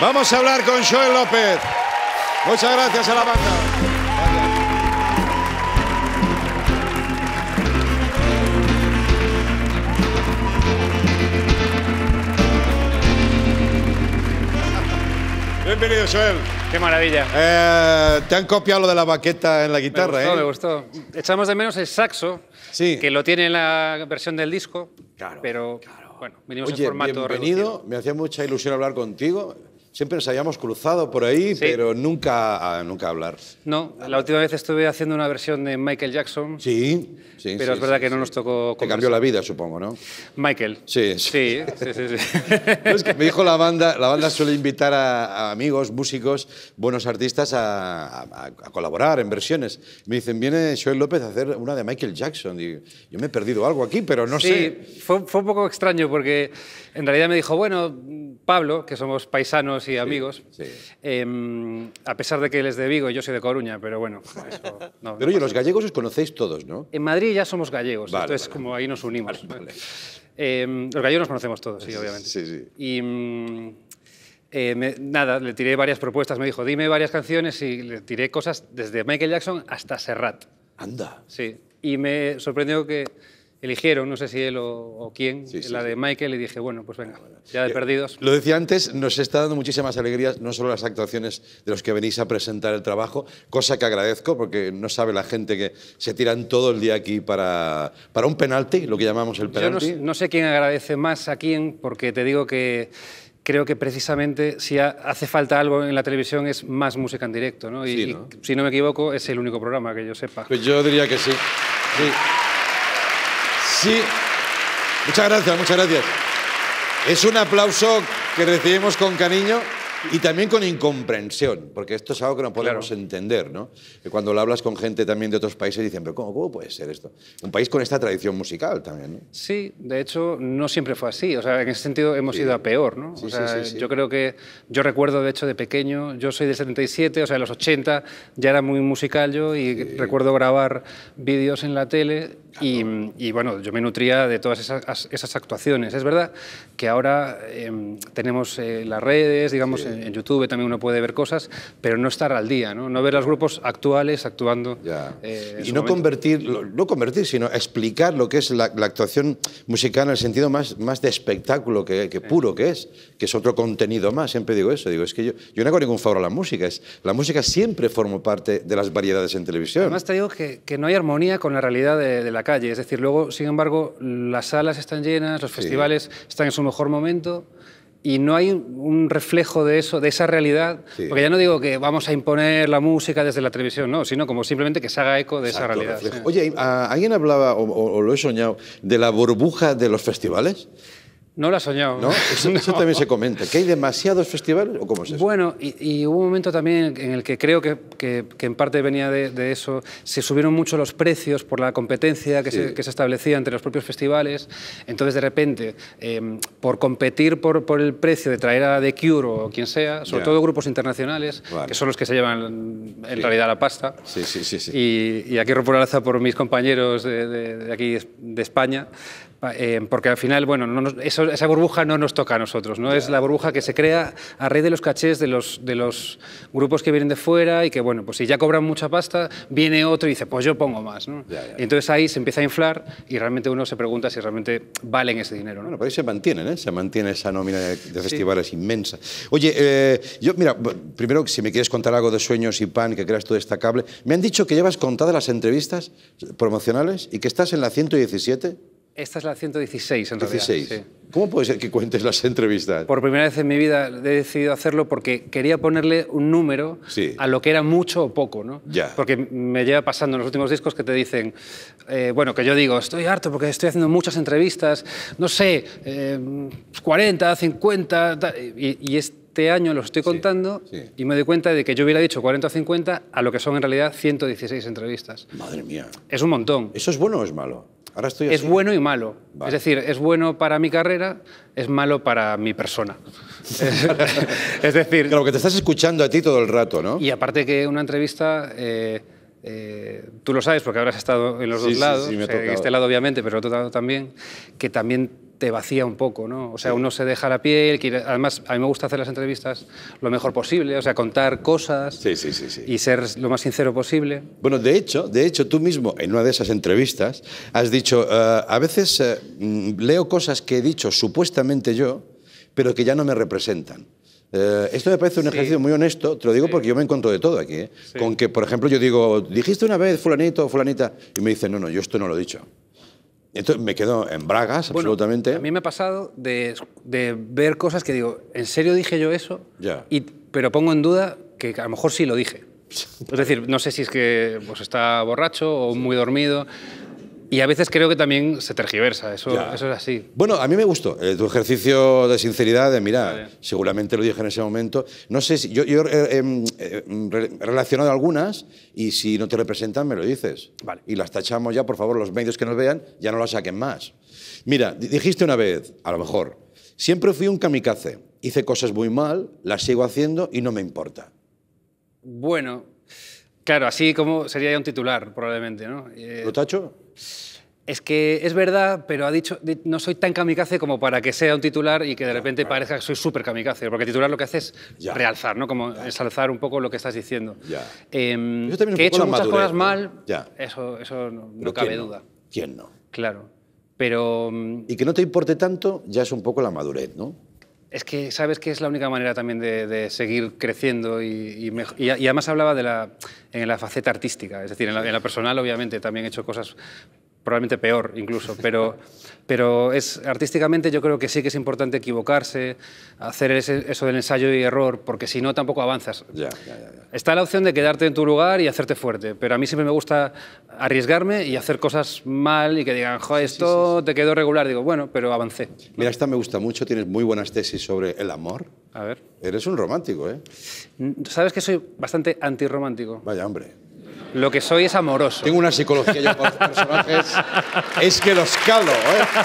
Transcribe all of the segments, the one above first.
Vamos a hablar con Joel López. Muchas gracias a la banda. Bienvenido, Joel. Qué maravilla. Eh, te han copiado lo de la baqueta en la guitarra, me gustó, ¿eh? Me gustó. Echamos de menos el saxo, sí. que lo tiene en la versión del disco. Claro. Pero, claro. bueno, venimos en formato bienvenido. Reducido. Me hacía mucha ilusión hablar contigo. Siempre nos habíamos cruzado por ahí, pero nunca, a, ah, nunca hablar. No, la última vez estuve haciendo una versión de Michael Jackson. Sí, sí. Pero es verdad que no nos tocó. Te cambió la vida, supongo, ¿no? Michael. Sí, sí. sí, sí, es que me dijo la banda, la banda suele invitar a, amigos, músicos, buenos artistas a, colaborar en versiones. Me dicen, viene Joel López a hacer una de Michael Jackson. Y yo me he perdido algo aquí, pero no sé. Sí, fue, fue un poco extraño porque en realidad me dijo, bueno Pablo, que somos paisanos y amigos, em, a pesar de que él es de Vigo y yo soy de Coruña, pero bueno. pero oye, los gallegos os conocéis todos, ¿no? En Madrid ya somos gallegos, entonces como ahí nos unimos. Em, los gallegos nos conocemos todos, sí, obviamente. Sí, sí. Y em, eh, nada, le tiré varias propuestas, me dijo, dime varias canciones y le tiré cosas desde Michael Jackson hasta Serrat. Anda. Sí, y me sorprendió que eligieron, no sé si él o, quién, la de Michael, y dije, bueno, pues venga, ya de perdidos. Lo decía antes, nos está dando muchísimas alegrías, no solo las actuaciones de los que venís a presentar el trabajo, cosa que agradezco, porque no sabe la gente que se tiran todo el día aquí para, para un penalti, lo que llamamos el penalti. Yo no, sé quién agradece más a quién, porque te digo que creo que precisamente si hace falta algo en la televisión es más música en directo, Y, si no me equivoco, es el único programa que yo sepa. Pues yo diría que sí. sí. Sí. Muchas gracias, muchas gracias. Es un aplauso que recibimos con cariño y también con incomprensión, porque esto es algo que no podemos entender, ¿no? Que cuando lo hablas con gente también de otros países dicen, pero cómo, puede ser esto? Un país con esta tradición musical también, ¿no? Sí, de hecho no siempre fue así, o sea, en ese sentido hemos ido a peor, ¿no? o yo creo que, yo recuerdo de hecho de pequeño, yo soy de 77, o sea, de los 80 ya era muy musical yo y recuerdo grabar vídeos en la tele y, bueno, yo me nutría de todas esas, actuaciones. Es verdad que ahora em, tenemos eh, las redes, digamos, en, YouTube también uno puede ver cosas, pero no estar al día, ¿no? ver los grupos actuales actuando. Eh, y no convertir, no convertir, sino explicar lo que es la, actuación musical en el sentido más, más de espectáculo que, puro que es, que es otro contenido más. Siempre digo eso, digo, es que yo, yo no hago ningún favor a la música. Es, la música siempre formó parte de las variedades en televisión. Además te digo que, no hay armonía con la realidad de, de la calle. Es decir, luego, sin embargo, las salas están llenas, los festivales están en su mejor momento y no hay un reflejo de eso, de esa realidad, porque ya no digo que vamos a imponer la música desde la televisión, no, sino como simplemente que se haga eco de esa realidad. Oye, alguien hablaba, o, lo he soñado, de la burbuja de los festivales. No lo ha soñado. Eso, también se comenta. ¿Que hay demasiados festivales o cómo es eso? Bueno, y, hubo un momento también en el que creo que, que, en parte venía de, eso. Se subieron mucho los precios por la competencia que, se, que se, establecía entre los propios festivales. Entonces, de repente, eh, por competir por, por, el precio de traer a The Cure o quien sea, sobre todo grupos internacionales, que son los que se llevan en realidad la pasta. Sí, sí, sí. sí. Y, y, aquí alza por mis compañeros de, de aquí de España, eh, porque al final, bueno, esa burbuja no nos toca a nosotros, ¿no? Es la burbuja que se crea a raíz de los cachés de los, de los grupos que vienen de fuera y que, bueno, pues si ya cobran mucha pasta, viene otro y dice, pues yo pongo más, ¿no? entonces ahí se empieza a inflar y realmente uno se pregunta si realmente valen ese dinero, Bueno, pero ahí se mantienen, ¿eh? Se mantiene esa nómina de, festivales inmensa. Oye, eh, yo, mira, primero, si me quieres contar algo de Sueños y Pan, que creas tú destacable, me han dicho que llevas contadas las entrevistas promocionales y que estás en la 117. Esta es la 116, en realidad. ¿Cómo puede ser que cuentes las entrevistas? Por primera vez en mi vida he decidido hacerlo porque quería ponerle un número a lo que era mucho o poco, ¿no? Ya. Porque me lleva pasando en los últimos discos que te dicen, eh, bueno, que yo digo, estoy harto porque estoy haciendo muchas entrevistas, no sé, 40, eh, 50, y, este año los estoy contando y me doy cuenta de que yo hubiera dicho 40 o 50 a lo que son en realidad 116 entrevistas. Madre mía. Es un montón. ¿Eso es bueno o es malo? es bueno y malo. Es decir, es bueno para mi carrera, es malo para mi persona. es decir... lo que te estás escuchando a ti todo el rato, ¿no? Y aparte que una entrevista... Eh, eh, tú lo sabes porque habrás estado en los dos lados, eh, este lado obviamente, pero el otro lado también, que también te vacía un poco, ¿no? O sea, uno se deja la piel, además a mí me gusta hacer las entrevistas lo mejor posible, o sea, contar cosas sí, sí, y ser lo más sincero posible. Bueno, de hecho, de hecho, tú mismo en una de esas entrevistas has dicho, eh, a veces eh, mm, leo cosas que he dicho supuestamente yo, pero que ya no me representan. Eh, esto me parece un ejercicio muy honesto, te lo digo porque yo me encuentro de todo aquí. Con que, por ejemplo, yo digo, dijiste una vez fulanito o fulanita, y me dicen, no, no, yo esto no lo he dicho. Entonces me quedo en bragas, absolutamente. A mí me ha pasado de, ver cosas que digo, ¿en serio dije yo eso? Ya. Y, pero pongo en duda que a lo mejor sí lo dije. Es decir, no sé si es que pues, está borracho o muy dormido. Y a veces creo que también se tergiversa, eso, es así. Bueno, a mí me gustó eh, tu ejercicio de sinceridad, de mira, seguramente lo dije en ese momento. No sé si yo, eh, em, eh, he relacionado algunas y si no te representan me lo dices. Vale. Y las tachamos ya, por favor, los medios que nos vean ya no las saquen más. Mira, dijiste una vez, a lo mejor, siempre fui un kamikaze, hice cosas muy mal, las sigo haciendo y no me importa. Bueno, Claro, así como sería ya un titular, probablemente, ¿no? Eh, es que es verdad, pero ha dicho, no soy tan kamikaze como para que sea un titular y que de repente parezca que soy súper kamikaze, porque titular lo que hace es realzar, ¿no? Como es ensalzar un poco lo que estás diciendo. Ya. Eh, también que he hecho muchas cosas mal, ya. eso, eso no, cabe duda. ¿Quién no? Claro, pero... Mm, y que no te importe tanto ya es un poco la madurez, ¿no? Es que sabes que es la única manera también de, seguir creciendo y, y, y, además hablaba de la, en la faceta artística, es decir, en la, en la personal obviamente también he hecho cosas probablemente peor incluso, pero, pero es, artísticamente yo creo que sí que es importante equivocarse, hacer eso del ensayo y error, porque si no tampoco avanzas. Está la opción de quedarte en tu lugar y hacerte fuerte, pero a mí siempre me gusta arriesgarme y hacer cosas mal y que digan, jo, esto te quedó regular, digo, bueno, pero avancé. Mira, esta me gusta mucho, tienes muy buenas tesis sobre el amor. A ver. Eres un romántico, ¿eh? Sabes que soy bastante antirromántico. Vaya, hombre. Lo que soy es amoroso. Tengo una psicología yo personajes. es que los calo, ¿eh?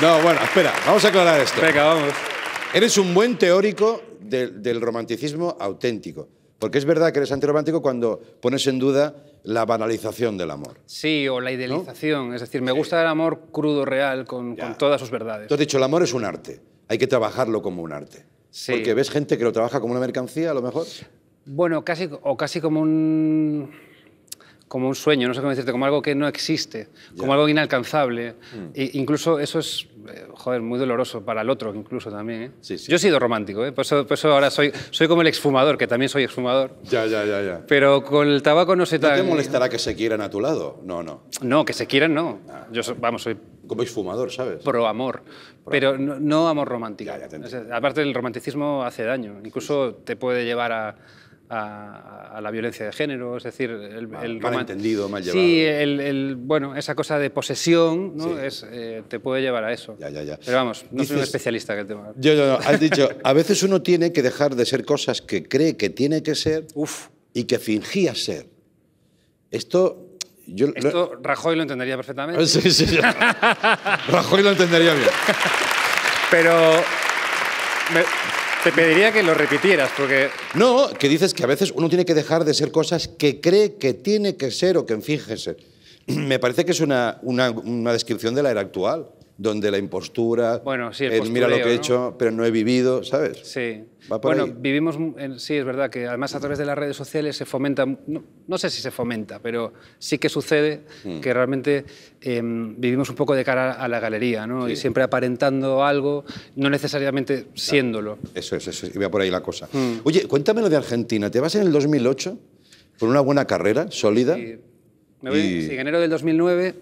No, bueno, espera, vamos a aclarar esto. Venga, vamos. Eres un buen teórico del romanticismo auténtico. Porque es verdad que eres antiromántico cuando pones en duda la banalización del amor. Sí, o la idealización. Es decir, me gusta el amor crudo, real, con, todas sus verdades. Tú has dicho, el amor es un arte. Hay que trabajarlo como un arte. Sí. Porque ves gente que lo trabaja como una mercancía, a lo mejor. Bueno, casi, o casi como un, como un sueño, no sé cómo decirte, como algo que no existe, como algo inalcanzable. E incluso eso es, eh, joder, muy doloroso para el otro, incluso también. ¿eh? Yo he sido romántico, ¿eh? por, eso, ahora soy, soy como el exfumador, que también soy exfumador. Ya, ya, ya, Pero con el tabaco no sé ¿No te molestará que se quieran a tu lado? No, no. No, que se quieran no. Ah. Yo, vamos, soy... Como exfumador, ¿sabes? Pro amor, pero No, no, amor romántico. Ya, ya aparte, el romanticismo hace daño, incluso te puede llevar a a, la violencia de género, es decir, el, mal, entendido, mal llevado. Sí, el, el, bueno, esa cosa de posesión ¿no? Es, eh, te puede llevar a eso. Ya, ya, ya. Pero vamos, no soy un especialista en el tema. Yo, yo, no, has dicho, a veces uno tiene que dejar de ser cosas que cree que tiene que ser Uf. y que fingía ser. Esto yo, Esto Rajoy lo entendería perfectamente. Sí, sí, Rajoy lo entendería bien. Pero te pediría que lo repitieras, porque... No, que dices que a veces uno tiene que dejar de ser cosas que cree que tiene que ser o que fíjese. Me parece que es una, una, una descripción de la era actual donde la impostura, bueno, el, mira lo que he hecho, pero no he vivido, ¿sabes? Sí. Va por bueno, vivimos, sí, es verdad que además a través de las redes sociales se fomenta, no, sé si se fomenta, pero sí que sucede mm. que realmente em, vivimos un poco de cara a la galería, ¿no? Y siempre aparentando algo, no necesariamente siéndolo. Eso es, eso es, y va por ahí la cosa. Mm. Oye, cuéntame lo de Argentina, ¿te vas en el 2008 por una buena carrera sólida? Sí. Me en enero del 2009.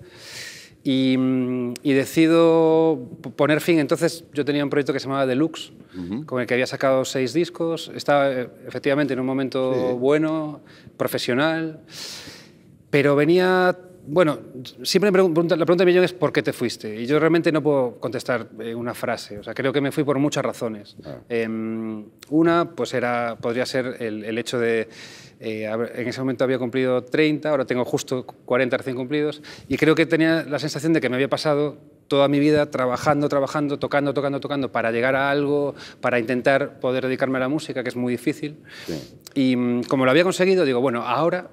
Y, decido poner fin. Entonces, yo tenía un proyecto que se llamaba Deluxe, con el que había sacado seis discos. Estaba eh, efectivamente en un momento bueno, profesional, pero venía bueno, siempre me pregunta, la pregunta de millón es ¿por qué te fuiste? Y yo realmente no puedo contestar eh, una frase. O sea, creo que me fui por muchas razones. Ah. Em, una, pues era, podría ser el, hecho de... Eh, en ese momento había cumplido 30, ahora tengo justo 40 recién cumplidos. Y creo que tenía la sensación de que me había pasado toda mi vida trabajando, trabajando, tocando, tocando, tocando, para llegar a algo, para intentar poder dedicarme a la música, que es muy difícil. Y mm, como lo había conseguido, digo, bueno, ahora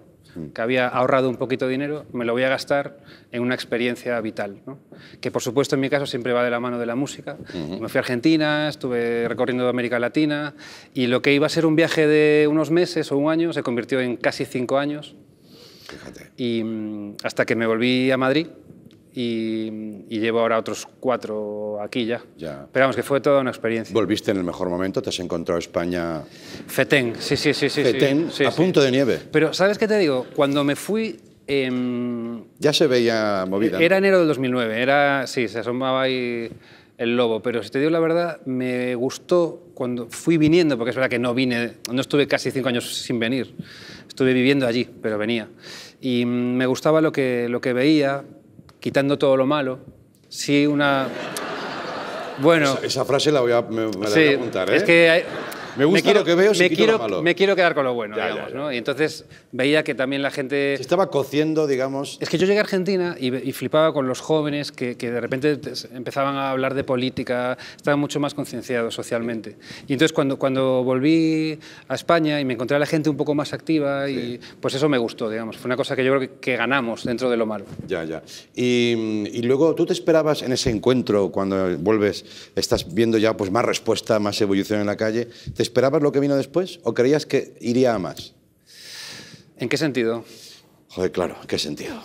que había ahorrado un poquito de dinero, me lo voy a gastar en una experiencia vital. Que por supuesto en mi caso siempre va de la mano de la música. Me fui a Argentina, estuve recorriendo América Latina y lo que iba a ser un viaje de unos meses o un año se convirtió en casi cinco años. Y mm, hasta que me volví a Madrid y, llevo ahora otros cuatro aquí ya. ya. Pero vamos, que fue toda una experiencia. ¿Volviste en el mejor momento? ¿Te has encontrado España...? Fetén, sí, sí, sí. sí Fetén, a punto de nieve. Pero, ¿sabes qué te digo? Cuando me fui... Em, ya se veía movida. Era enero del 2009, era, sí, se asomaba ahí el lobo, pero si te digo la verdad, me gustó cuando fui viniendo, porque es verdad que no vine, no estuve casi cinco años sin venir, estuve viviendo allí, pero venía. Y mm, me gustaba lo que, lo que veía, quitando todo lo malo. Sí, una... Bueno... Esa, frase la voy a, me, la voy a apuntar, ¿eh? Es que hay, me quiero, que veo, me quiero, Me quiero quedar con lo bueno, digamos, Y entonces veía que también la gente... Se estaba cociendo, digamos... Es que yo llegué a Argentina y, flipaba con los jóvenes que, que, de repente empezaban a hablar de política, estaban mucho más concienciados socialmente. Y entonces cuando, cuando volví a España y me encontré a la gente un poco más activa, y pues eso me gustó, digamos. Fue una cosa que yo creo que, ganamos dentro de lo malo. Ya, ya. Y, y luego, ¿tú te esperabas en ese encuentro, cuando vuelves, estás viendo ya pues más respuesta, más evolución en la calle, esperabas lo que vino después o creías que iría a más? ¿En qué sentido? Joder, claro, ¿qué sentido?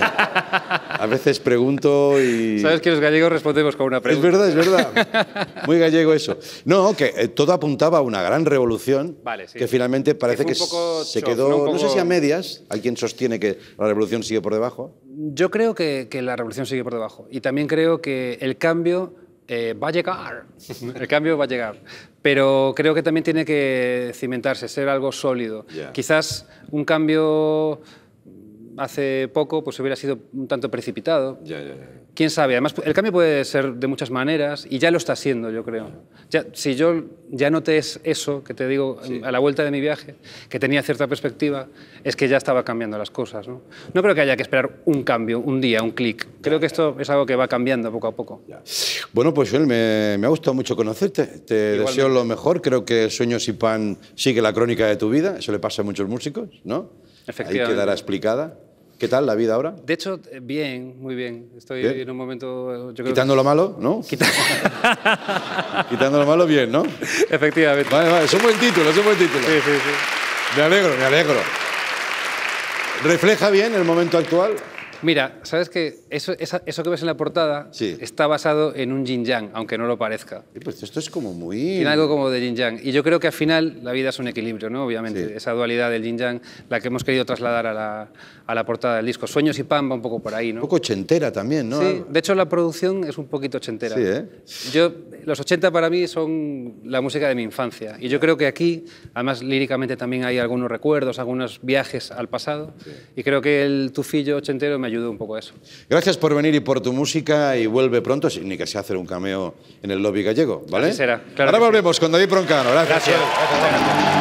A veces pregunto y... Sabes que los gallegos respondemos con una pregunta. Es verdad, es verdad. Muy gallego eso. No, que eh, todo apuntaba a una gran revolución que finalmente parece que, se quedó, ¿no? sé si a medias, hay quien sostiene que la revolución sigue por debajo. Yo creo que la revolución sigue por debajo y también creo que el cambio eh, va a llegar, el cambio va a llegar, pero creo que también tiene que cimentarse, ser algo sólido. Quizás un cambio hace poco, pues hubiera sido un tanto precipitado. Ya, ya, ¿Quién sabe? Además, el cambio puede ser de muchas maneras y ya lo está siendo, yo creo. si yo ya noté eso que te digo a la vuelta de mi viaje, que tenía cierta perspectiva, es que ya estaba cambiando las cosas. No, no creo que haya que esperar un cambio, un día, un clic. Creo que esto es algo que va cambiando poco a poco. Bueno, pues Joel, me, ha gustado mucho conocerte. Te deseo lo mejor. Creo que Sueños y Pan sigue la crónica de tu vida. Eso le pasa a muchos músicos, ¿no? Ahí quedará explicada. ¿Qué tal la vida ahora? De hecho, eh, bien, muy bien. Estoy en un momento... Quitando lo malo, ¿no? Quitando lo malo, bien, ¿no? Efectivamente. Vale, vale, es un buen título, es un buen título. Sí, sí, sí. Me alegro, me alegro. ¿Refleja bien el momento actual? Mira, sabes qué? eso, que ves en la portada está basado en un yin yang, aunque no lo parezca. Pues esto es como muy. Tiene algo como de yin yang. Y yo creo que al final la vida es un equilibrio, ¿no? Obviamente, esa dualidad del yin yang, la que hemos querido trasladar a la, a la, portada del disco. Sueños y pan va un poco por ahí, ¿no? Un poco ochentera también, ¿no? Sí, de hecho la producción es un poquito ochentera. Sí, ¿eh? Yo, los ochenta para mí son la música de mi infancia. Y yo creo que aquí, además líricamente también hay algunos recuerdos, algunos viajes al pasado. Y creo que el tufillo ochentero me ayudó un poco a eso. Gracias por venir y por tu música y vuelve pronto, ni que sea hacer un cameo en el lobby gallego, ¿vale? Así será. Ahora volvemos con David Broncano. Gracias. Gracias.